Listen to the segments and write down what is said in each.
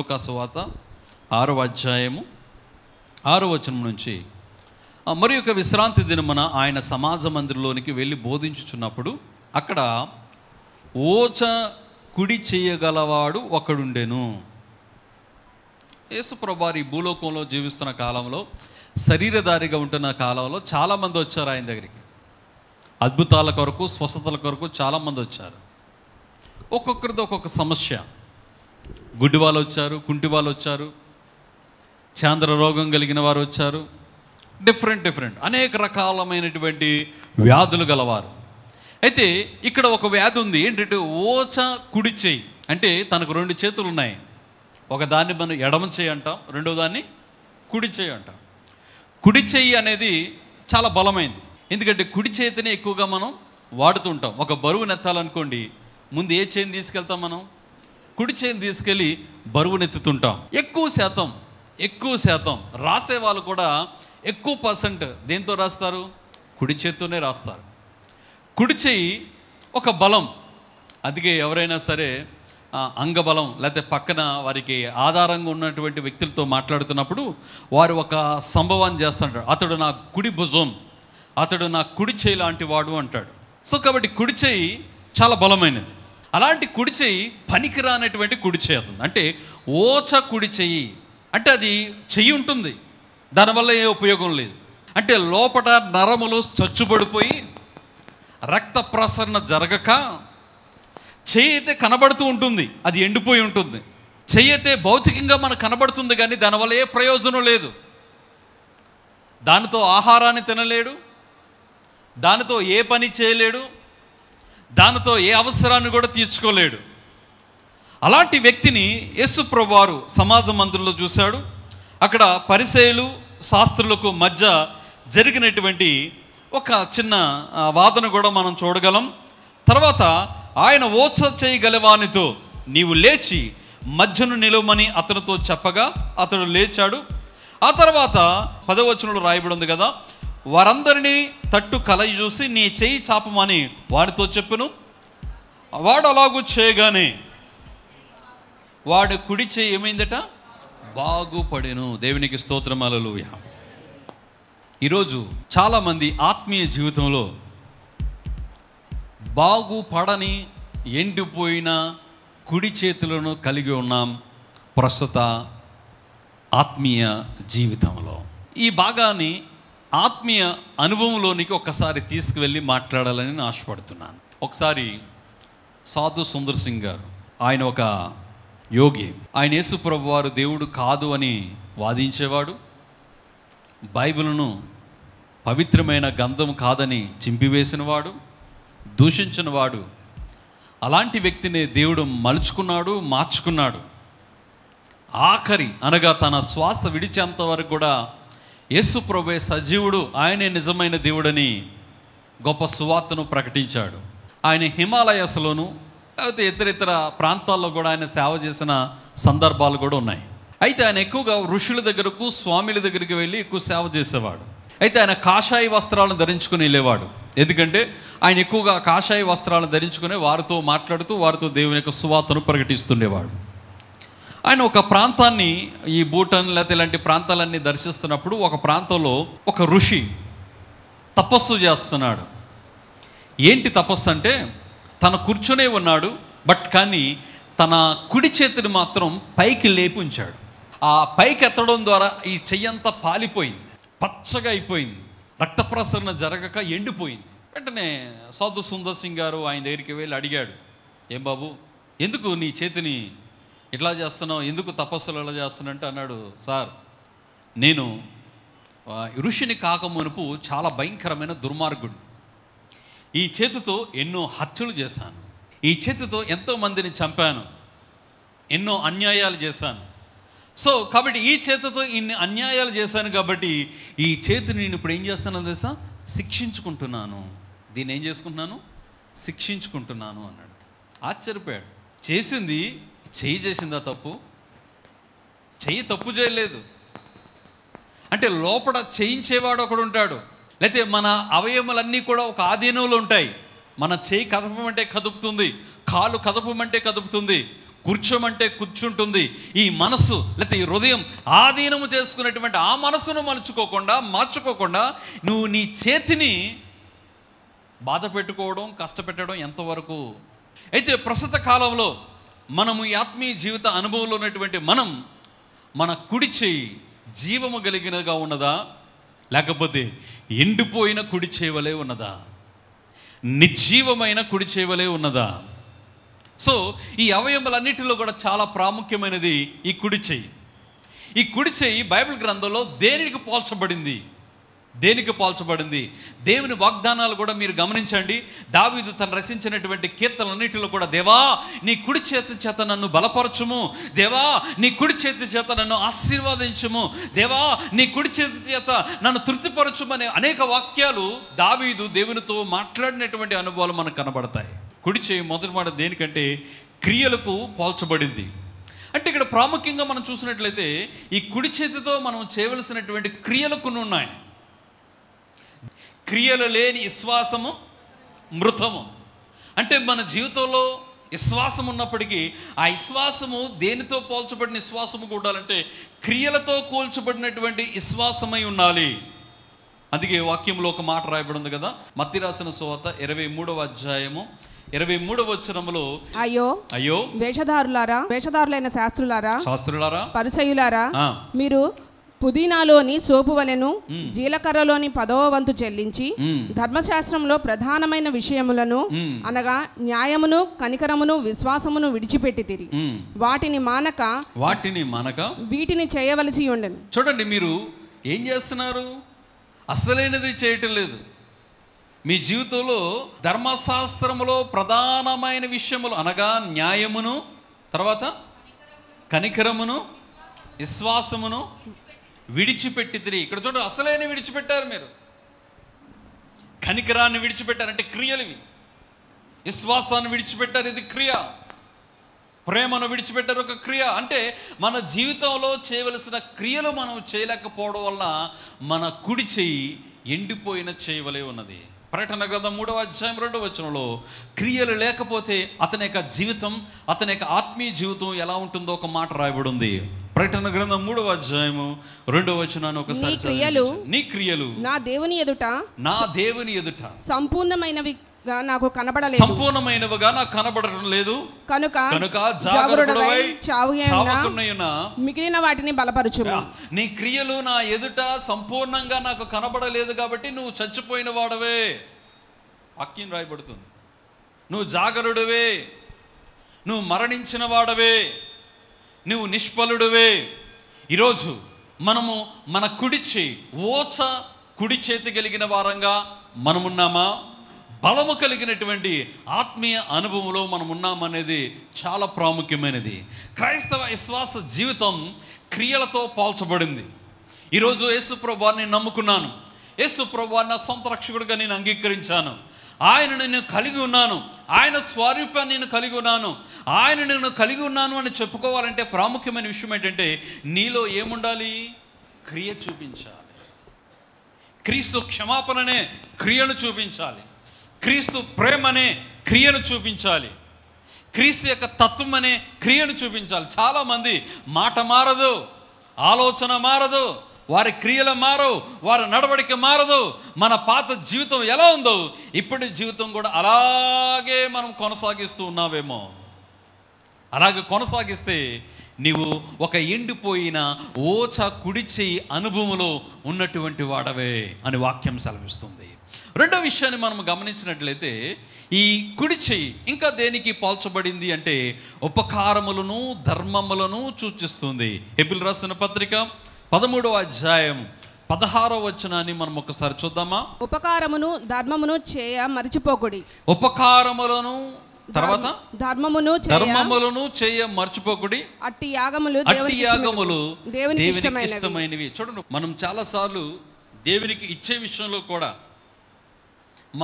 లోకాసువాత ఆరో అధ్యాయము ఆరో వచనం నుంచి మరి యొక్క విశ్రాంతి దినమున ఆయన సమాజ మందిరంలోనికి వెళ్ళి బోధించుచున్నప్పుడు అక్కడ ఓచ కుడి చేయగలవాడు ఒకడుండెను యేసుప్రభారి భూలోకంలో జీవిస్తున్న కాలంలో శరీరధారిగా ఉంటున్న కాలంలో చాలామంది వచ్చారు ఆయన దగ్గరికి అద్భుతాల కొరకు స్వస్థతల కొరకు చాలామంది వచ్చారు ఒక్కొక్కరిది ఒక్కొక్క సమస్య గుడ్డి వాళ్ళు వచ్చారు కుంటి వాళ్ళు వచ్చారు చాంద్ర రోగం కలిగిన వారు వచ్చారు డిఫరెంట్ డిఫరెంట్ అనేక రకాలమైనటువంటి వ్యాధులు గలవారు అయితే ఇక్కడ ఒక వ్యాధి ఉంది ఏంటంటే ఓచ కుడి చేయి అంటే తనకు రెండు చేతులు ఉన్నాయి ఒక దాన్ని మనం ఎడమ చేయి అంటాం రెండో దాన్ని కుడి చేయి అంటాం కుడి చేయి అనేది చాలా బలమైంది ఎందుకంటే కుడి చేతిని ఎక్కువగా మనం వాడుతుంటాం ఒక బరువు నెత్తాలనుకోండి ముందు ఏ చేయిని తీసుకెళ్తాం మనం కుడి చేయిని తీసుకెళ్ళి బరువునెత్తుతుంటాం ఎక్కువ శాతం ఎక్కువ శాతం రాసే వాళ్ళు కూడా ఎక్కువ పర్సెంట్ దేంతో రాస్తారు కుడి చేత్తోనే రాస్తారు కుడి చేయి ఒక బలం అందుకే ఎవరైనా సరే అంగబలం లేకపోతే పక్కన వారికి ఆధారంగా ఉన్నటువంటి వ్యక్తులతో మాట్లాడుతున్నప్పుడు వారు ఒక సంభవాన్ని చేస్తుంటాడు అతడు నా కుడి భుజం అతడు నా కుడి చేయి లాంటి వాడు అంటాడు సో కాబట్టి కుడి చేయి చాలా బలమైనది అలాంటి కుడి చెయ్యి పనికిరానటువంటి కుడి చేయి అవుతుంది అంటే ఓచ కుడి చెయ్యి అంటే అది చెయ్యి ఉంటుంది దానివల్ల ఏ ఉపయోగం లేదు అంటే లోపల నరములు చచ్చుబడిపోయి రక్త ప్రసరణ జరగక చెయ్యి అయితే కనబడుతూ ఉంటుంది అది ఎండిపోయి ఉంటుంది చెయ్యి అయితే భౌతికంగా మనకు కనబడుతుంది కానీ దానివల్ల ఏ ప్రయోజనం లేదు దానితో ఆహారాన్ని తినలేడు దానితో ఏ పని చేయలేడు దానితో ఏ అవసరాన్ని కూడా తీర్చుకోలేడు అలాంటి వ్యక్తిని యేసు ప్రభువారు సమాజ మందుల్లో చూశాడు అక్కడ పరిచయలు శాస్త్రులకు మధ్య జరిగినటువంటి ఒక చిన్న వాదన కూడా మనం చూడగలం తర్వాత ఆయన ఓచ చేయగలవానితో నీవు లేచి మధ్యను నిలవమని అతనితో చెప్పగా అతడు లేచాడు ఆ తర్వాత పదవచనుడు రాయబడి ఉంది కదా వారందరినీ తట్టు కలయి చూసి నీ చేయి చాపమని వాడితో చెప్పను వాడు అలాగూ చేయగానే వాడు కుడి చేయి ఏమైందట బాగుపడెను దేవునికి స్తోత్రమాలలు ఈరోజు చాలామంది ఆత్మీయ జీవితంలో బాగుపడని ఎండిపోయిన కుడి చేతులను కలిగి ఉన్నాం ప్రస్తుత ఆత్మీయ జీవితంలో ఈ భాగాన్ని ఆత్మీయ అనుభవంలోనికి ఒకసారి తీసుకువెళ్ళి మాట్లాడాలని నేను ఆశపడుతున్నాను ఒకసారి సాధు సుందర్ సింగ్ గారు ఆయన ఒక యోగి ఆయన యేసుప్రభు వారు దేవుడు కాదు అని వాదించేవాడు బైబిల్ను పవిత్రమైన గంధం కాదని చింపివేసినవాడు దూషించినవాడు అలాంటి వ్యక్తిని దేవుడు మలుచుకున్నాడు మార్చుకున్నాడు ఆఖరి అనగా తన శ్వాస విడిచేంత వరకు కూడా యేసు ప్రభే సజీవుడు ఆయనే నిజమైన దేవుడని గొప్ప సువార్తను ప్రకటించాడు ఆయన హిమాలయస్లోను లేకపోతే ఇతర ఇతర ప్రాంతాల్లో కూడా ఆయన సేవ చేసిన సందర్భాలు కూడా ఉన్నాయి అయితే ఆయన ఎక్కువగా ఋషుల దగ్గరకు స్వామిల దగ్గరికి వెళ్ళి ఎక్కువ సేవ చేసేవాడు అయితే ఆయన కాషాయ వస్త్రాలను ధరించుకుని వెళ్ళేవాడు ఎందుకంటే ఆయన ఎక్కువగా కాషాయ వస్త్రాలను ధరించుకుని వారితో మాట్లాడుతూ వారితో దేవుని యొక్క సువార్తను ప్రకటిస్తుండేవాడు ఆయన ఒక ప్రాంతాన్ని ఈ భూటాన్ లేకపోతే ఇలాంటి ప్రాంతాలన్నీ దర్శిస్తున్నప్పుడు ఒక ప్రాంతంలో ఒక ఋషి తపస్సు చేస్తున్నాడు ఏంటి తపస్సు అంటే తన కూర్చునే ఉన్నాడు బట్ కానీ తన కుడి చేతిని మాత్రం పైకి లేపించాడు ఉంచాడు ఆ పైకి ఎత్తడం ద్వారా ఈ చెయ్యంతా పాలిపోయింది పచ్చగా అయిపోయింది రక్త ప్రసరణ జరగక ఎండిపోయింది వెంటనే సాధు సుందర్ సింగ్ గారు ఆయన దగ్గరికి వెళ్ళి అడిగాడు ఏం బాబు ఎందుకు నీ చేతిని ఇట్లా చేస్తున్నావు ఎందుకు తపస్సులు ఎలా చేస్తున్నానంటే అన్నాడు సార్ నేను ఋషిని కాకమునుపు చాలా భయంకరమైన దుర్మార్గుడు ఈ చేతితో ఎన్నో హత్యలు చేశాను ఈ చేతితో ఎంతోమందిని చంపాను ఎన్నో అన్యాయాలు చేశాను సో కాబట్టి ఈ చేతితో ఇన్ని అన్యాయాలు చేశాను కాబట్టి ఈ చేతిని నేను ఇప్పుడు ఏం చేస్తానో తెలుసా శిక్షించుకుంటున్నాను దీన్ని ఏం చేసుకుంటున్నాను శిక్షించుకుంటున్నాను అన్నాడు ఆశ్చర్యపోయాడు చేసింది చేయి చేసిందా తప్పు చెయ్యి తప్పు చేయలేదు అంటే లోపల చేయించేవాడు ఒకడు ఉంటాడు లేకపోతే మన అవయములన్నీ కూడా ఒక ఆధీనంలో ఉంటాయి మన చేయి కదపమంటే కదుపుతుంది కాలు కదపమంటే కదుపుతుంది కూర్చోమంటే కూర్చుంటుంది ఈ మనస్సు లేకపోతే ఈ హృదయం ఆధీనము చేసుకునేటువంటి ఆ మనస్సును మలుచుకోకుండా మార్చుకోకుండా నువ్వు నీ చేతిని బాధ పెట్టుకోవడం కష్టపెట్టడం ఎంతవరకు అయితే ప్రస్తుత కాలంలో మనము ఈ ఆత్మీయ జీవిత అనుభవంలో ఉన్నటువంటి మనం మన కుడి చేయి జీవము కలిగినగా ఉన్నదా లేకపోతే ఎండిపోయిన కుడి చేయవలే ఉన్నదా నిర్జీవమైన కుడి చేయవలే ఉన్నదా సో ఈ అవయములన్నిటిలో కూడా చాలా ప్రాముఖ్యమైనది ఈ కుడి ఈ కుడి బైబిల్ గ్రంథంలో దేనికి పోల్చబడింది దేనికి పోల్చబడింది దేవుని వాగ్దానాలు కూడా మీరు గమనించండి దావీదు తను రచించినటువంటి కీర్తనన్నిటిలో కూడా దేవా నీ కుడి చేతి చేత నన్ను బలపరచుము దేవా నీ కుడి చేతి చేత నన్ను ఆశీర్వాదించుము దేవా నీ కుడి చేతి చేత నన్ను తృప్తిపరచుమనే అనేక వాక్యాలు దావీదు దేవునితో మాట్లాడినటువంటి అనుభవాలు మనకు కనబడతాయి కుడి చేయి మొదటి మాట దేనికంటే క్రియలకు పోల్చబడింది అంటే ఇక్కడ ప్రాముఖ్యంగా మనం చూసినట్లయితే ఈ కుడి చేతితో మనం చేయవలసినటువంటి క్రియలు కొన్ని ఉన్నాయి క్రియలు లేని విశ్వాసము మృతము అంటే మన జీవితంలో విశ్వాసం ఉన్నప్పటికీ ఆ విశ్వాసము దేనితో పోల్చబడిన విశ్వాసము కూడాలంటే క్రియలతో కూల్చబడినటువంటి విశ్వాసమై ఉండాలి అందుకే వాక్యంలో ఒక మాట రాయబడి ఉంది కదా మత్తి రాసిన సోత ఇరవై మూడవ అధ్యాయము ఇరవై మూడవ వచ్చినములో అయ్యో అయ్యో వేషధారులారా వేషధారులైన శాస్త్రులారా శాస్త్రులారా పరిచయులారా మీరు పుదీనాలోని సోపు వలెను జీలకర్రలోని పదవ వంతు చెల్లించి ధర్మశాస్త్రంలో ప్రధానమైన విషయములను అనగా న్యాయమును కనికరమును విశ్వాసమును విడిచిపెట్టి తిరి వాటిని మానక వాటిని మానక వీటిని చేయవలసి ఉండను చూడండి మీరు ఏం చేస్తున్నారు అసలైనది చేయటం లేదు మీ జీవితంలో ధర్మశాస్త్రములో ప్రధానమైన విషయములు అనగా న్యాయమును తర్వాత కనికరమును విశ్వాసమును విడిచిపెట్టిదిరి ఇక్కడ చూడండి అసలైన విడిచిపెట్టారు మీరు కనికరాన్ని విడిచిపెట్టారంటే క్రియలు ఇవి విశ్వాసాన్ని విడిచిపెట్టారు ఇది క్రియ ప్రేమను విడిచిపెట్టారు ఒక క్రియ అంటే మన జీవితంలో చేయవలసిన క్రియలు మనం చేయలేకపోవడం వల్ల మన కుడి చెయ్యి ఎండిపోయిన చేయవలే ఉన్నది ప్రకటన గ్రంథం మూడవ అధ్యాయం రెండవ వచనంలో క్రియలు లేకపోతే అతని యొక్క జీవితం అతని యొక్క ఆత్మీయ జీవితం ఎలా ఉంటుందో ఒక మాట రాయబడి ఉంది ప్రకటన గ్రంథం మూడవ అధ్యాయము రెండవ వచనాన్ని ఒకసారి క్రియలు నీ క్రియలు నా దేవుని ఎదుట నా దేవుని ఎదుట సంపూర్ణమైనవి నాకు కనబడలేదు సంపూర్ణమైనవిగా నాకు కనబడడం లేదు కనుక కనుక జాగరుడవై చావుకున్న మిగిలిన వాటిని బలపరచు నీ క్రియలు నా ఎదుట సంపూర్ణంగా నాకు కనబడలేదు కాబట్టి నువ్వు చచ్చిపోయిన వాడవే వాక్యం రాయబడుతుంది నువ్వు జాగరుడవే నువ్వు మరణించిన వాడవే నువ్వు నిష్ఫలుడువే ఈరోజు మనము మన కుడి చేయి ఓచ కుడి చేతి కలిగిన వారంగా మనమున్నామా బలము కలిగినటువంటి ఆత్మీయ అనుభవంలో మనం ఉన్నామనేది చాలా ప్రాముఖ్యమైనది క్రైస్తవ విశ్వాస జీవితం క్రియలతో పోల్చబడింది ఈరోజు యేసు ప్రభాన్ని నమ్ముకున్నాను యేసు ప్రభా సొంత రక్షకుడిగా నేను అంగీకరించాను ఆయన నేను కలిగి ఉన్నాను ఆయన స్వారూప్యాన్ని నేను కలిగి ఉన్నాను ఆయన నేను కలిగి ఉన్నాను అని చెప్పుకోవాలంటే ప్రాముఖ్యమైన విషయం ఏంటంటే నీలో ఏముండాలి క్రియ చూపించాలి క్రీస్తు క్షమాపణనే క్రియను చూపించాలి క్రీస్తు ప్రేమనే క్రియను చూపించాలి క్రీస్తు యొక్క తత్వం అనే క్రియను చూపించాలి చాలామంది మాట మారదు ఆలోచన మారదు వారి క్రియలు మారవు వారి నడవడిక మారదు మన పాత జీవితం ఎలా ఉందో ఇప్పటి జీవితం కూడా అలాగే మనం కొనసాగిస్తూ ఉన్నావేమో అలాగే కొనసాగిస్తే నీవు ఒక ఎండిపోయిన ఓచ కుడి అనుభవంలో ఉన్నటువంటి వాడవే అని వాక్యం సెలవిస్తుంది రెండో విషయాన్ని మనం గమనించినట్లయితే ఈ కుడి ఇంకా దేనికి పోల్చబడింది అంటే ఉపకారములను ధర్మములను సూచిస్తుంది ఎబిల్ రాసిన పత్రిక పదమూడవ అధ్యాయం పదహారో వచనాన్ని మనం ఒకసారి చూద్దామా ఉపకారమును ధర్మమును చేయ మరిచిపోకుడి ఉపకారములను తర్వాత ధర్మమును ధర్మములను చేయ మర్చిపోకుడి అట్టి యాగములు అట్టి యాగములు దేవునికి ఇష్టమైనవి చూడండి మనం చాలాసార్లు దేవునికి ఇచ్చే విషయంలో కూడా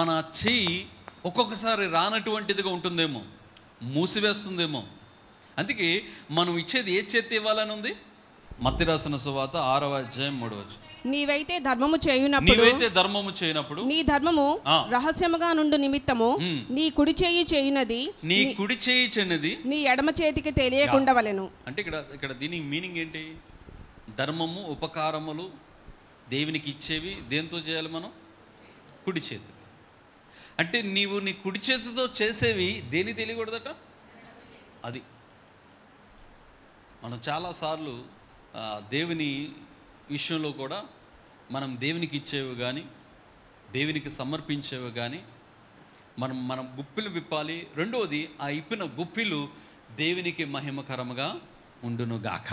మన చెయ్యి ఒక్కొక్కసారి రానటువంటిదిగా ఉంటుందేమో మూసివేస్తుందేమో అందుకే మనం ఇచ్చేది ఏ చేతి ఇవ్వాలని ఉంది మత్తి రాసిన సువాత ఆరవ అధ్యాయం మూడవచ్చు నీవైతే ధర్మము చేయునప్పుడు నీవైతే ధర్మము చేయనప్పుడు నీ ధర్మము రహస్యముగా నుండి నిమిత్తము నీ కుడి చేయి చేయునది నీ కుడి చేయి చెన్నది నీ ఎడమ చేతికి తెలియకుండా తెలియకుండవలెను అంటే ఇక్కడ ఇక్కడ దీని మీనింగ్ ఏంటి ధర్మము ఉపకారములు దేవునికి ఇచ్చేవి దేంతో చేయాలి మనం కుడి చేతి అంటే నీవు నీ కుడి చేతితో చేసేవి దేని తెలియకూడదట అది మనం చాలాసార్లు దేవుని విషయంలో కూడా మనం దేవునికి ఇచ్చేవి కానీ దేవునికి సమర్పించేవి కానీ మనం మనం గుప్పిలు విప్పాలి రెండవది ఆ ఇప్పిన గుప్పిలు దేవునికి మహిమకరముగా ఉండునుగాక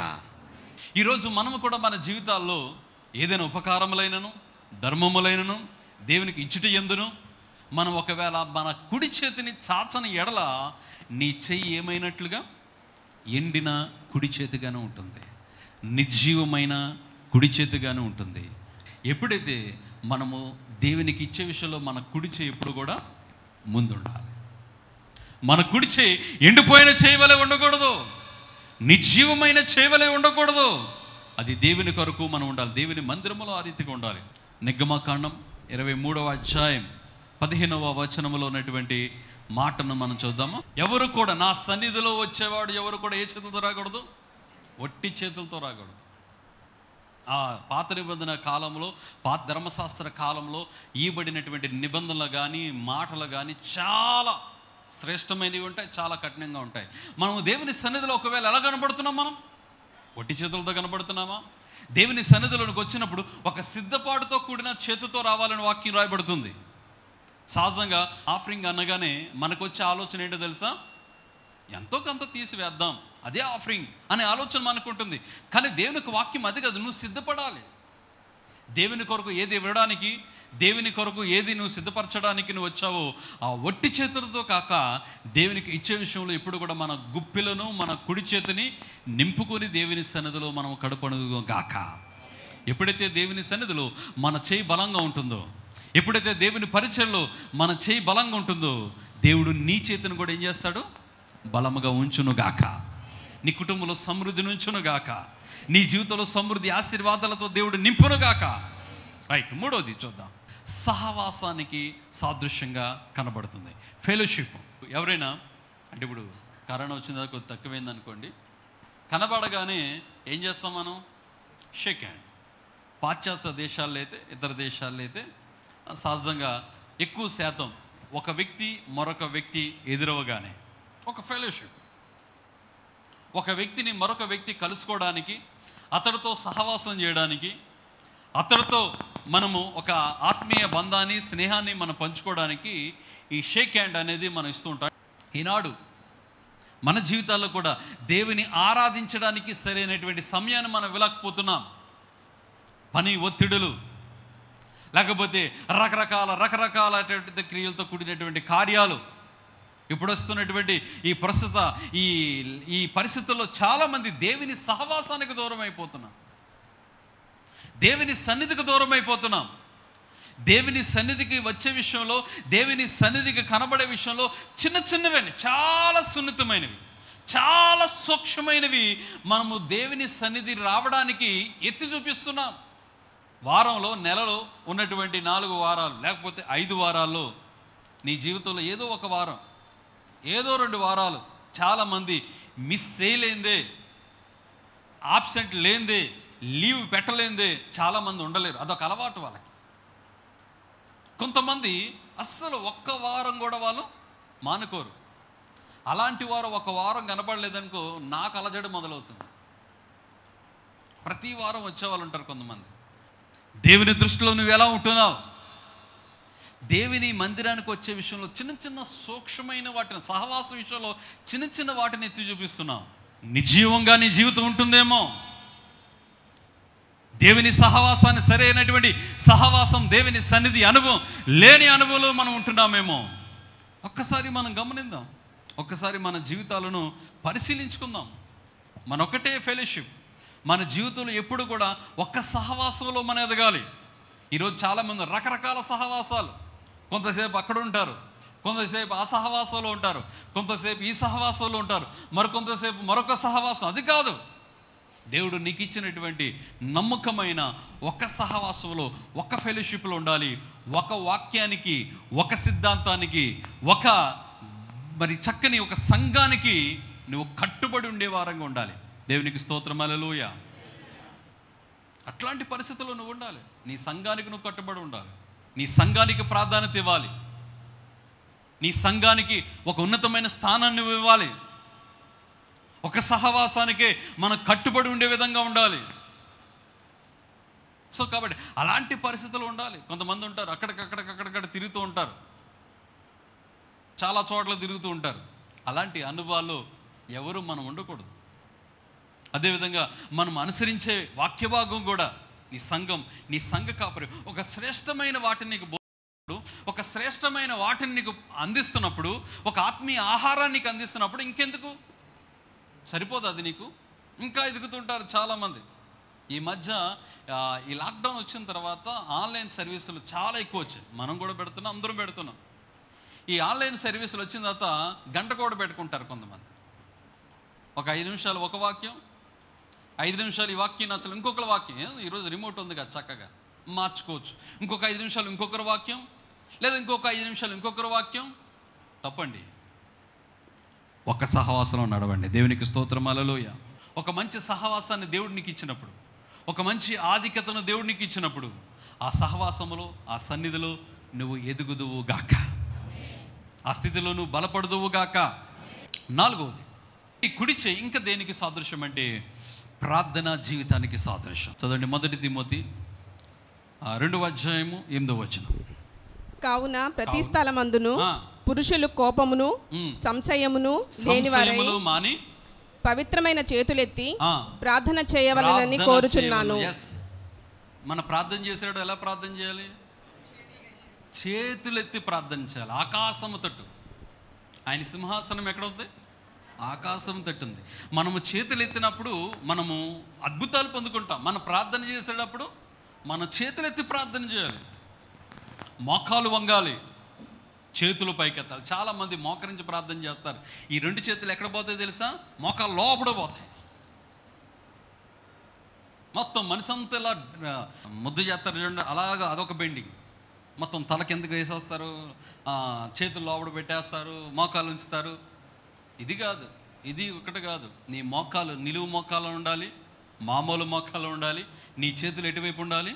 ఈరోజు మనము కూడా మన జీవితాల్లో ఏదైనా ఉపకారములైనను ధర్మములైనను దేవునికి ఇచ్చుట ఎందును మనం ఒకవేళ మన కుడి చేతిని చాచని ఎడల నీ చెయ్యి ఏమైనట్లుగా ఎండిన కుడి చేతిగానే ఉంటుంది నిర్జీవమైన కుడి చేతిగానే ఉంటుంది ఎప్పుడైతే మనము దేవునికి ఇచ్చే విషయంలో మన కుడి చేయి ఎప్పుడు కూడా ముందుండాలి మన కుడి చేయి ఎండిపోయిన చేయవలే ఉండకూడదు నిర్జీవమైన చేయవలే ఉండకూడదు అది దేవుని కొరకు మనం ఉండాలి దేవుని మందిరములో ఆ రీతిగా ఉండాలి నిగ్గమకాండం ఇరవై మూడవ అధ్యాయం పదిహేనవ వచనంలో ఉన్నటువంటి మాటను మనం చూద్దాము ఎవరు కూడా నా సన్నిధిలో వచ్చేవాడు ఎవరు కూడా ఏ చేతులతో రాకూడదు ఒట్టి చేతులతో రాకూడదు ఆ పాత నిబంధన కాలంలో పాత ధర్మశాస్త్ర కాలంలో ఈబడినటువంటి నిబంధనలు కానీ మాటలు కానీ చాలా శ్రేష్టమైనవి ఉంటాయి చాలా కఠినంగా ఉంటాయి మనం దేవుని సన్నిధిలో ఒకవేళ ఎలా కనబడుతున్నాం మనం ఒట్టి చేతులతో కనబడుతున్నామా దేవుని సన్నిధిలోనికి వచ్చినప్పుడు ఒక సిద్ధపాటుతో కూడిన చేతితో రావాలని వాక్యం రాయబడుతుంది సహజంగా ఆఫరింగ్ అనగానే మనకు వచ్చే ఆలోచన ఏంటో తెలుసా ఎంతో కొంత తీసివేద్దాం అదే ఆఫరింగ్ అనే ఆలోచన మనకు ఉంటుంది కానీ దేవునికి వాక్యం అది కాదు నువ్వు సిద్ధపడాలి దేవుని కొరకు ఏది ఇవ్వడానికి దేవుని కొరకు ఏది నువ్వు సిద్ధపరచడానికి నువ్వు వచ్చావో ఆ ఒట్టి చేతులతో కాక దేవునికి ఇచ్చే విషయంలో ఇప్పుడు కూడా మన గుప్పిలను మన కుడి చేతిని నింపుకొని దేవుని సన్నిధిలో మనం కడుపును గాక ఎప్పుడైతే దేవుని సన్నిధిలో మన చేయి బలంగా ఉంటుందో ఎప్పుడైతే దేవుని పరిచయంలో మన చేయి బలంగా ఉంటుందో దేవుడు నీ చేతిని కూడా ఏం చేస్తాడు బలముగా ఉంచునుగాక నీ కుటుంబంలో సమృద్ధి నుంచునుగాక నీ జీవితంలో సమృద్ధి ఆశీర్వాదాలతో దేవుడు నింపునుగాక రైట్ మూడోది చూద్దాం సహవాసానికి సాదృశ్యంగా కనబడుతుంది ఫెలోషిప్ ఎవరైనా అంటే ఇప్పుడు కరోనా వచ్చిన కొద్ది తక్కువైంది అనుకోండి కనబడగానే ఏం చేస్తాం మనం షేక్ హ్యాండ్ పాశ్చాత్య దేశాల్లో అయితే ఇతర దేశాల్లో అయితే సహజంగా ఎక్కువ శాతం ఒక వ్యక్తి మరొక వ్యక్తి ఎదురవగానే ఒక ఫెలోషిప్ ఒక వ్యక్తిని మరొక వ్యక్తి కలుసుకోవడానికి అతడితో సహవాసం చేయడానికి అతడితో మనము ఒక ఆత్మీయ బంధాన్ని స్నేహాన్ని మనం పంచుకోవడానికి ఈ షేక్ హ్యాండ్ అనేది మనం ఇస్తూ ఉంటాం ఈనాడు మన జీవితాల్లో కూడా దేవుని ఆరాధించడానికి సరైనటువంటి సమయాన్ని మనం విలకపోతున్నాం పని ఒత్తిడులు లేకపోతే రకరకాల రకరకాలటువంటి క్రియలతో కూడినటువంటి కార్యాలు ఇప్పుడు వస్తున్నటువంటి ఈ ప్రస్తుత ఈ ఈ పరిస్థితుల్లో చాలామంది దేవుని సహవాసానికి దూరం అయిపోతున్నాం దేవుని సన్నిధికి దూరం అయిపోతున్నాం దేవుని సన్నిధికి వచ్చే విషయంలో దేవుని సన్నిధికి కనబడే విషయంలో చిన్న చిన్నవి చాలా సున్నితమైనవి చాలా సూక్ష్మమైనవి మనము దేవుని సన్నిధి రావడానికి ఎత్తి చూపిస్తున్నాం వారంలో నెలలో ఉన్నటువంటి నాలుగు వారాలు లేకపోతే ఐదు వారాల్లో నీ జీవితంలో ఏదో ఒక వారం ఏదో రెండు వారాలు చాలామంది మిస్ చేయలేందే ఆబ్సెంట్ లేనిదే లీవ్ పెట్టలేందే చాలామంది ఉండలేరు అదొక అలవాటు వాళ్ళకి కొంతమంది అస్సలు ఒక్క వారం కూడా వాళ్ళు మానుకోరు అలాంటి వారు ఒక వారం కనపడలేదనుకో నాకు అలజడి మొదలవుతుంది ప్రతి వారం వచ్చేవాళ్ళు ఉంటారు కొంతమంది దేవుని దృష్టిలో నువ్వు ఎలా ఉంటున్నావు దేవుని మందిరానికి వచ్చే విషయంలో చిన్న చిన్న సూక్ష్మమైన వాటిని సహవాసం విషయంలో చిన్న చిన్న వాటిని ఎత్తి చూపిస్తున్నాం నిజీవంగా నీ జీవితం ఉంటుందేమో దేవుని సహవాసాన్ని సరైనటువంటి సహవాసం దేవుని సన్నిధి అనుభవం లేని అనుభవంలో మనం ఉంటున్నామేమో ఒక్కసారి మనం గమనిద్దాం ఒక్కసారి మన జీవితాలను పరిశీలించుకుందాం ఒకటే ఫెలోషిప్ మన జీవితంలో ఎప్పుడు కూడా ఒక్క సహవాసంలో మనం ఎదగాలి ఈరోజు చాలామంది రకరకాల సహవాసాలు కొంతసేపు అక్కడ ఉంటారు కొంతసేపు ఆ సహవాసంలో ఉంటారు కొంతసేపు ఈ సహవాసంలో ఉంటారు మరికొంతసేపు మరొక సహవాసం అది కాదు దేవుడు నీకు ఇచ్చినటువంటి నమ్మకమైన ఒక సహవాసంలో ఒక ఫెలోషిప్లో ఉండాలి ఒక వాక్యానికి ఒక సిద్ధాంతానికి ఒక మరి చక్కని ఒక సంఘానికి నువ్వు కట్టుబడి ఉండే వారంగా ఉండాలి దేవునికి అలలోయ అట్లాంటి పరిస్థితుల్లో నువ్వు ఉండాలి నీ సంఘానికి నువ్వు కట్టుబడి ఉండాలి నీ సంఘానికి ప్రాధాన్యత ఇవ్వాలి నీ సంఘానికి ఒక ఉన్నతమైన స్థానాన్ని ఇవ్వాలి ఒక సహవాసానికే మనం కట్టుబడి ఉండే విధంగా ఉండాలి సో కాబట్టి అలాంటి పరిస్థితులు ఉండాలి కొంతమంది ఉంటారు అక్కడికక్కడికక్కడికక్కడ తిరుగుతూ ఉంటారు చాలా చోట్ల తిరుగుతూ ఉంటారు అలాంటి అనుభవాలు ఎవరు మనం ఉండకూడదు అదేవిధంగా మనం అనుసరించే వాక్యభాగం కూడా నీ సంఘం నీ సంఘ కాపరి ఒక శ్రేష్టమైన వాటిని నీకు బోధినప్పుడు ఒక శ్రేష్టమైన వాటిని నీకు అందిస్తున్నప్పుడు ఒక ఆత్మీయ ఆహారాన్ని నీకు అందిస్తున్నప్పుడు ఇంకెందుకు సరిపోదు అది నీకు ఇంకా ఎదుగుతుంటారు చాలామంది ఈ మధ్య ఈ లాక్డౌన్ వచ్చిన తర్వాత ఆన్లైన్ సర్వీసులు చాలా ఎక్కువ వచ్చాయి మనం కూడా పెడుతున్నాం అందరం పెడుతున్నాం ఈ ఆన్లైన్ సర్వీసులు వచ్చిన తర్వాత గంట కూడా పెట్టుకుంటారు కొంతమంది ఒక ఐదు నిమిషాలు ఒక వాక్యం ఐదు నిమిషాలు ఈ వాక్యం నచ్చలేదు ఇంకొకరి వాక్యం ఈరోజు రిమోట్ ఉంది కదా చక్కగా మార్చుకోవచ్చు ఇంకొక ఐదు నిమిషాలు ఇంకొకరి వాక్యం లేదా ఇంకొక ఐదు నిమిషాలు ఇంకొకరి వాక్యం తప్పండి ఒక సహవాసంలో నడవండి దేవునికి స్తోత్రమాలలోయ ఒక మంచి సహవాసాన్ని దేవుడు నీకు ఇచ్చినప్పుడు ఒక మంచి ఆధిక్యతను దేవుడు నీకు ఇచ్చినప్పుడు ఆ సహవాసములో ఆ సన్నిధిలో నువ్వు ఎదుగుదువు గాక ఆ స్థితిలో నువ్వు బలపడదువు గాక నాలుగవది ఈ కుడిచే ఇంకా దేనికి సాదృశ్యం అంటే ప్రార్థనా జీవితానికి సాదృశ్యం చదవండి మొదటి తిమోతి రెండవ అధ్యాయము ఎనిమిదవ వచనం కావున ప్రతి స్థలమందును పురుషులు కోపమును సంశయమును లేనివారై మాని పవిత్రమైన చేతులెత్తి ప్రార్థన చేయవలనని కోరుచున్నాను మన ప్రార్థన చేసేటప్పుడు ఎలా ప్రార్థన చేయాలి చేతులెత్తి ప్రార్థన చేయాలి ఆకాశము తట్టు ఆయన సింహాసనం ఎక్కడ ఉంది ఆకాశం తట్టుంది మనము చేతులు ఎత్తినప్పుడు మనము అద్భుతాలు పొందుకుంటాం మనం ప్రార్థన చేసేటప్పుడు మన చేతులు ఎత్తి ప్రార్థన చేయాలి మోకాలు వంగాలి చేతులు పైకెత్తాలి చాలామంది మోకరించి ప్రార్థన చేస్తారు ఈ రెండు చేతులు ఎక్కడ పోతాయి తెలుసా మోకాలు లోపల పోతాయి మొత్తం మనిషి అంతా ఇలా ముద్దు చేస్తారు చూడండి అలాగా అదొక బెండింగ్ మొత్తం తల కిందకు వేసేస్తారు చేతులు లోపల పెట్టేస్తారు మోకాలు ఉంచుతారు ఇది కాదు ఇది ఒకటి కాదు నీ మోకాలు నిలువు మోకాలు ఉండాలి మామూలు మోకాలు ఉండాలి నీ చేతులు ఎటువైపు ఉండాలి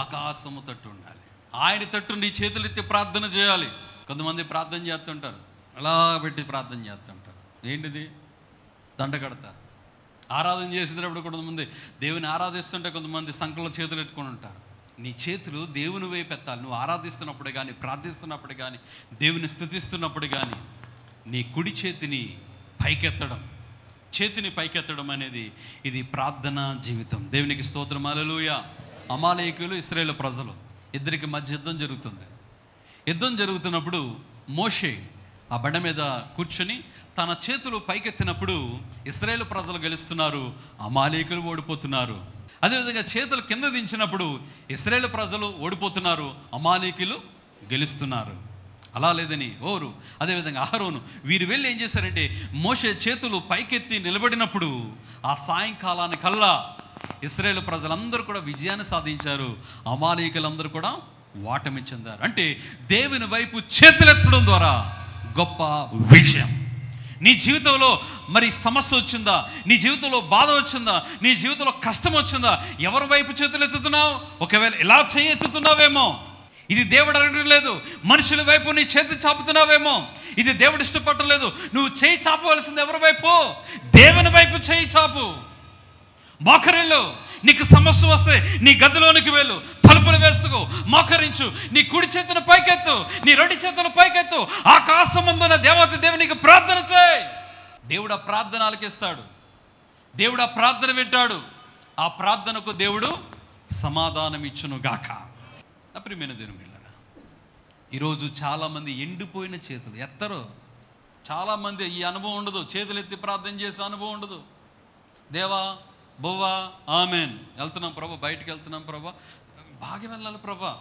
ఆకాశము తట్టు ఉండాలి ఆయన తట్టు నీ చేతులు ఎత్తి ప్రార్థన చేయాలి కొంతమంది ప్రార్థన చేస్తుంటారు అలా పెట్టి ప్రార్థన చేస్తుంటారు ఏంటిది దండ కడతారు ఆరాధన చేసేటప్పుడు కొంతమంది దేవుని ఆరాధిస్తుంటే కొంతమంది సంకల చేతులు పెట్టుకుని ఉంటారు నీ చేతులు దేవుని వైపు ఎత్తాలి నువ్వు ఆరాధిస్తున్నప్పుడు కానీ ప్రార్థిస్తున్నప్పుడు కానీ దేవుని స్థుతిస్తున్నప్పుడు కానీ నీ కుడి చేతిని పైకెత్తడం చేతిని పైకెత్తడం అనేది ఇది ప్రార్థన జీవితం దేవునికి స్తోత్రం అలలుయ అమాలయకులు ఇస్రాయేల్ ప్రజలు ఇద్దరికి మధ్య యుద్ధం జరుగుతుంది యుద్ధం జరుగుతున్నప్పుడు మోషే ఆ బండ మీద కూర్చొని తన చేతులు పైకెత్తినప్పుడు ఇస్రాయేల్ ప్రజలు గెలుస్తున్నారు అమాలయకులు ఓడిపోతున్నారు అదేవిధంగా చేతులు కింద దించినప్పుడు ఇస్రాయేల్ ప్రజలు ఓడిపోతున్నారు అమాలయకులు గెలుస్తున్నారు అలా లేదని ఓరు అదేవిధంగా అహరోను వీరు వెళ్ళి ఏం చేశారంటే మోసే చేతులు పైకెత్తి నిలబడినప్పుడు ఆ సాయంకాలానికల్లా ఇస్రాయేల్ ప్రజలందరూ కూడా విజయాన్ని సాధించారు అమాలీకులందరూ కూడా వాటమి చెందారు అంటే దేవుని వైపు చేతులెత్తడం ద్వారా గొప్ప విజయం నీ జీవితంలో మరి సమస్య వచ్చిందా నీ జీవితంలో బాధ వచ్చిందా నీ జీవితంలో కష్టం వచ్చిందా ఎవరి వైపు చేతులు ఎత్తుతున్నావు ఒకవేళ ఇలా చేయి ఎత్తుతున్నావేమో ఇది దేవుడు అనడం లేదు మనుషుల వైపు నీ చేతి చాపుతున్నావేమో ఇది దేవుడు లేదు నువ్వు చేయి చాపవలసింది ఎవరి వైపు దేవుని వైపు చేయి చాపు మోకరిల్లు నీకు సమస్య వస్తే నీ గదిలోనికి వెళ్ళు తలుపులు వేసుకో మోకరించు నీ కుడి చేతులు పైకెత్తు నీ రెండు చేతులు పైకెత్తు ముందున్న దేవత దేవునికి ప్రార్థన చేయి దేవుడు ఆ ప్రార్థన ఆలకిస్తాడు దేవుడు ఆ ప్రార్థన వింటాడు ఆ ప్రార్థనకు దేవుడు సమాధానం ఇచ్చును గాక నా ప్రియమైన దేవుని బిళ్ళరా ఈరోజు చాలామంది ఎండిపోయిన చేతులు ఎత్తరు చాలామంది ఈ అనుభవం ఉండదు చేతులు ఎత్తి ప్రార్థన చేసే అనుభవం ఉండదు దేవా బొవ్వా ఆమెన్ వెళ్తున్నాం ప్రభా బయటికి వెళ్తున్నాం ప్రభా బాగా వెళ్ళాలి ప్రభా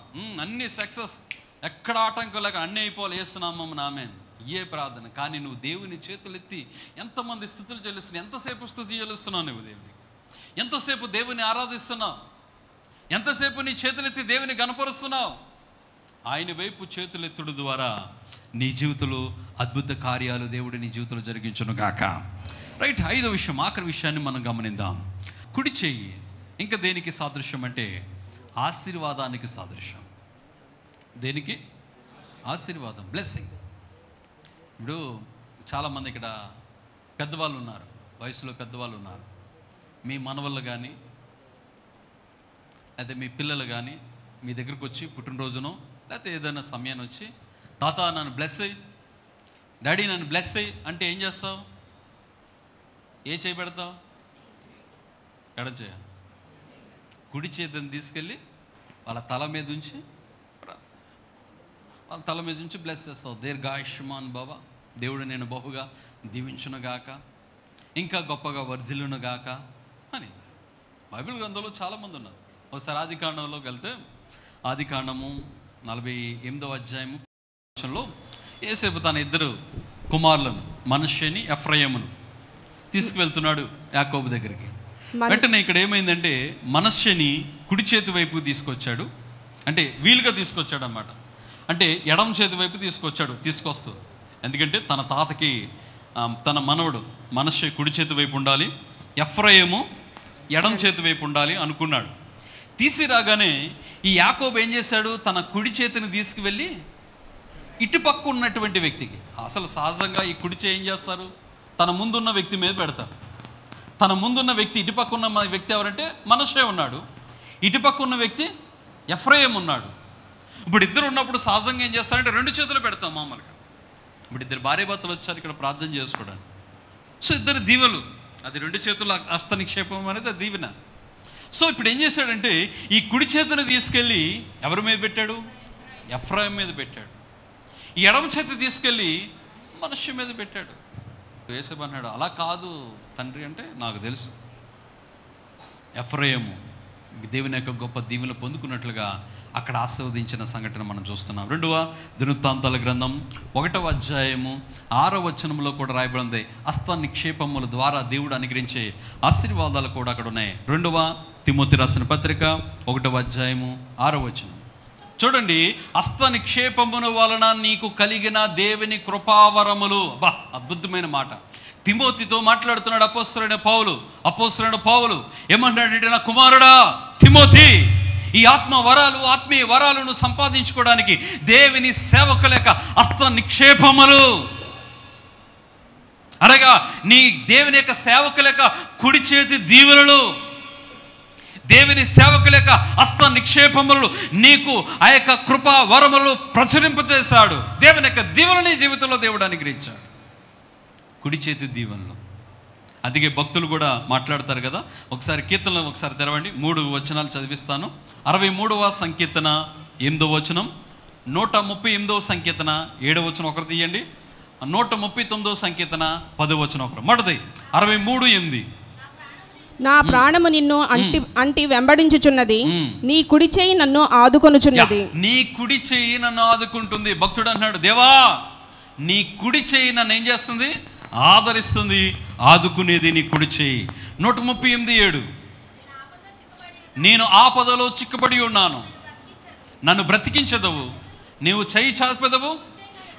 అన్ని సక్సెస్ ఎక్కడ ఆటంకం లేక అన్నీ అయిపోవాలి వేస్తున్నామమ్మ ఆమెన్ ఏ ప్రార్థన కానీ నువ్వు దేవుని చేతులెత్తి ఎంతమంది స్థుతులు చెల్లిస్తున్నావు ఎంతసేపు స్థుతి చెల్లిస్తున్నావు నువ్వు దేవుని ఎంతసేపు దేవుని ఆరాధిస్తున్నావు ఎంతసేపు నీ చేతులెత్తి దేవుని కనపరుస్తున్నావు ఆయన వైపు చేతులెత్తుడు ద్వారా నీ జీవితంలో అద్భుత కార్యాలు దేవుడు నీ జీవితంలో జరిగించును గాక రైట్ ఐదో విషయం ఆఖరి విషయాన్ని మనం గమనిద్దాం కుడి చెయ్యి ఇంకా దేనికి సాదృశ్యం అంటే ఆశీర్వాదానికి సాదృశ్యం దేనికి ఆశీర్వాదం బ్లెస్సింగ్ ఇప్పుడు చాలామంది ఇక్కడ పెద్దవాళ్ళు ఉన్నారు వయసులో పెద్దవాళ్ళు ఉన్నారు మీ మనవళ్ళు కానీ అయితే మీ పిల్లలు కానీ మీ దగ్గరకు వచ్చి పుట్టినరోజునో లేకపోతే ఏదైనా సమయాన్ని వచ్చి తాత నన్ను బ్లెస్ అయ్యి డాడీ నన్ను బ్లెస్ అయ్యి అంటే ఏం చేస్తావు ఏ చేయబెడతావు ఎడ చేయ కుడి చేతిని తీసుకెళ్ళి వాళ్ళ తల మీద ఉంచి వాళ్ళ తల మీద ఉంచి బ్లెస్ చేస్తావు దీర్ఘాయుష్మాన్ బాబా దేవుడు నేను బహుగా దీవించునుగాక ఇంకా గొప్పగా వర్ధిల్లునుగాక అని బైబిల్ గ్రంథంలో చాలామంది ఉన్నారు ఒకసారి ఆది కాండంలోకి వెళ్తే ఆది కాండము నలభై ఎనిమిదవ అధ్యాయములో ఏసేపు తన ఇద్దరు కుమారులను మనుష్యని ఎఫ్రయమును తీసుకువెళ్తున్నాడు యాకోబు దగ్గరికి వెంటనే ఇక్కడ ఏమైందంటే మనుష్యని కుడి చేతి వైపు తీసుకొచ్చాడు అంటే వీలుగా తీసుకొచ్చాడు అనమాట అంటే ఎడం చేతి వైపు తీసుకొచ్చాడు తీసుకొస్తూ ఎందుకంటే తన తాతకి తన మనవడు మనస్సు కుడి చేతి వైపు ఉండాలి ఎఫ్రయము ఎడం చేతి వైపు ఉండాలి అనుకున్నాడు తీసిరాగానే ఈ యాకోబ్ ఏం చేశాడు తన కుడి చేతిని తీసుకువెళ్ళి ఇటుపక్క ఉన్నటువంటి వ్యక్తికి అసలు సహజంగా ఈ కుడిచే ఏం చేస్తారు తన ముందున్న వ్యక్తి మీద పెడతారు తన ముందున్న వ్యక్తి ఇటుపక్క ఉన్న వ్యక్తి ఎవరంటే మనషే ఉన్నాడు ఇటుపక్క ఉన్న వ్యక్తి ఎఫ్రయం ఉన్నాడు ఇప్పుడు ఇద్దరు ఉన్నప్పుడు సహజంగా ఏం చేస్తారంటే రెండు చేతులు పెడతాం మామూలుగా ఇప్పుడు ఇద్దరు భార్య భర్తలు వచ్చారు ఇక్కడ ప్రార్థన చేసుకోవడానికి సో ఇద్దరు దీవెలు అది రెండు చేతుల హస్త నిక్షేపం అనేది దీవెన సో ఇప్పుడు ఏం చేశాడంటే ఈ కుడి చేతిని తీసుకెళ్ళి ఎవరి మీద పెట్టాడు ఎఫ్రాయిం మీద పెట్టాడు ఈ ఎడమ చేతి తీసుకెళ్ళి మనుష్య మీద పెట్టాడు వేసేపు అన్నాడు అలా కాదు తండ్రి అంటే నాకు తెలుసు ఎఫ్రయము దేవుని యొక్క గొప్ప దీవులు పొందుకున్నట్లుగా అక్కడ ఆస్వాదించిన సంఘటన మనం చూస్తున్నాం రెండవ దినుత్తాంతాల గ్రంథం ఒకటవ అధ్యాయము ఆరో వచనంలో కూడా రాయబడింది హస్త నిక్షేపముల ద్వారా దేవుడు అనుగ్రహించే ఆశీర్వాదాలు కూడా అక్కడ ఉన్నాయి రెండవ తిమోతి రాసిన పత్రిక ఒకటవ అధ్యాయము ఆరో వచనం చూడండి అస్త నిక్షేపమును వలన నీకు కలిగిన దేవుని కృపావరములు అబ్బా అద్భుతమైన మాట తిమోతితో మాట్లాడుతున్నాడు అపోస్తుడైన పావులు అపోస్తుడైన పావులు ఏమంటాడంటే నా కుమారుడా తిమోతి ఈ ఆత్మ వరాలు ఆత్మీయ వరాలను సంపాదించుకోవడానికి దేవుని సేవకు లేక అస్త నిక్షేపములు అనగా నీ దేవుని యొక్క సేవకు లేక కుడి చేతి దీవులను దేవుని సేవకుల యొక్క అస్త నిక్షేపములు నీకు ఆ యొక్క కృపా వరములు ప్రచురింపజేశాడు దేవుని యొక్క దీవెన నీ జీవితంలో దేవుడు అనుగ్రహించాడు కుడి చేతి దీవెనలు అందుకే భక్తులు కూడా మాట్లాడతారు కదా ఒకసారి కీర్తనలు ఒకసారి తెరవండి మూడు వచనాలు చదివిస్తాను అరవై మూడవ సంకీర్తన ఎనిమిదవ వచనం నూట ముప్పై ఎనిమిదవ సంకీర్తన ఏడవ వచనం ఒకరు తీయండి నూట ముప్పై తొమ్మిదవ సంకీర్తన పదవ వచనం ఒకరు మొదటి అరవై మూడు ఎనిమిది నా ప్రాణము నిన్ను అంటి అంటి వెంబడించుచున్నది నీ కుడి చేయి నన్ను ఆదుకొనుచున్నది నీ కుడి చేయి నన్ను ఆదుకుంటుంది భక్తుడు అన్నాడు దేవా నీ కుడి చేయి నన్ను ఏం చేస్తుంది ఆదరిస్తుంది ఆదుకునేది నీ కుడి చేయి నూట ముప్పై ఎనిమిది ఏడు నేను ఆపదలో చిక్కుబడి ఉన్నాను నన్ను బ్రతికించదవు నీవు చేయి చాపెదవు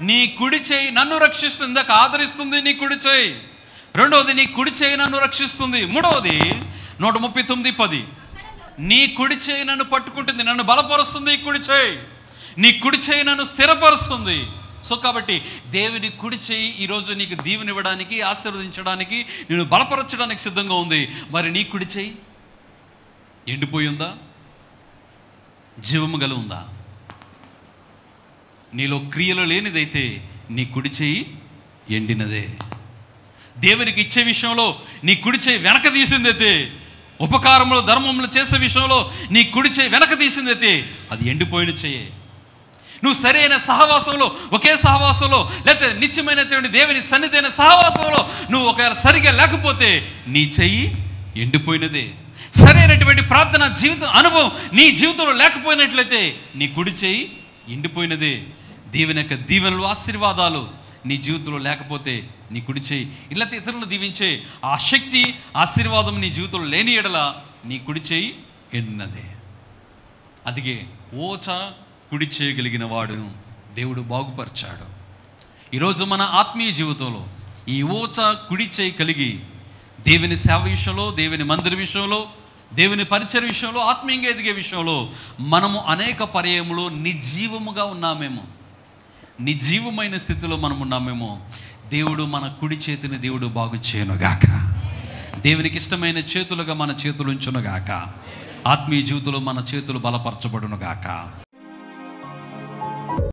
నీ కుడి చేయి నన్ను రక్షిస్తుంది ఆదరిస్తుంది నీ కుడి చేయి రెండవది నీ కుడి చేయి నన్ను రక్షిస్తుంది మూడవది నూట ముప్పై తొమ్మిది పది నీ కుడి చేయి నన్ను పట్టుకుంటుంది నన్ను బలపరుస్తుంది కుడి చేయి నీ కుడి చేయి నన్ను స్థిరపరుస్తుంది సో కాబట్టి దేవుని కుడి చేయి ఈరోజు నీకు దీవునివ్వడానికి ఆశీర్వదించడానికి నేను బలపరచడానికి సిద్ధంగా ఉంది మరి నీ కుడి చేయి ఎండిపోయి ఉందా జీవము గల ఉందా నీలో క్రియలు లేనిదైతే నీ కుడి చేయి ఎండినదే దేవునికి ఇచ్చే విషయంలో నీ కుడిచే వెనక తీసిందైతే ఉపకారములు ధర్మములు చేసే విషయంలో నీ కుడిచే వెనక తీసిందైతే అది ఎండిపోయిన చెయ్యే నువ్వు సరైన సహవాసంలో ఒకే సహవాసంలో లేకపోతే నిత్యమైనటువంటి దేవుని సన్నిధైన సహవాసంలో నువ్వు ఒకవేళ సరిగా లేకపోతే నీ చెయ్యి ఎండిపోయినదే సరైనటువంటి ప్రార్థన జీవిత అనుభవం నీ జీవితంలో లేకపోయినట్లయితే నీ కుడి చేయి ఎండిపోయినదే దేవుని యొక్క దీవెనలు ఆశీర్వాదాలు నీ జీవితంలో లేకపోతే నీ కుడి చేయి ఇలా ఇతరులను దీవించే ఆ శక్తి ఆశీర్వాదం నీ జీవితంలో లేని ఎడల నీ కుడి చేయి ఎన్నదే అదిగే ఓచ కుడి చేయగలిగిన వాడును దేవుడు బాగుపరిచాడు ఈరోజు మన ఆత్మీయ జీవితంలో ఈ ఓచ కుడి చేయి కలిగి దేవుని సేవ విషయంలో దేవుని మందిర విషయంలో దేవుని పరిచయ విషయంలో ఆత్మీయంగా ఎదిగే విషయంలో మనము అనేక పర్యములు నిజీవముగా ఉన్నామేమో నిజీవమైన స్థితిలో మనం ఉన్నామేమో దేవుడు మన కుడి చేతిని దేవుడు బాగు చేయనుగాక దేవునికి ఇష్టమైన చేతులుగా మన చేతులు ఉంచునుగాక ఆత్మీయ జీవితంలో మన చేతులు బలపరచబడునుగాక గాక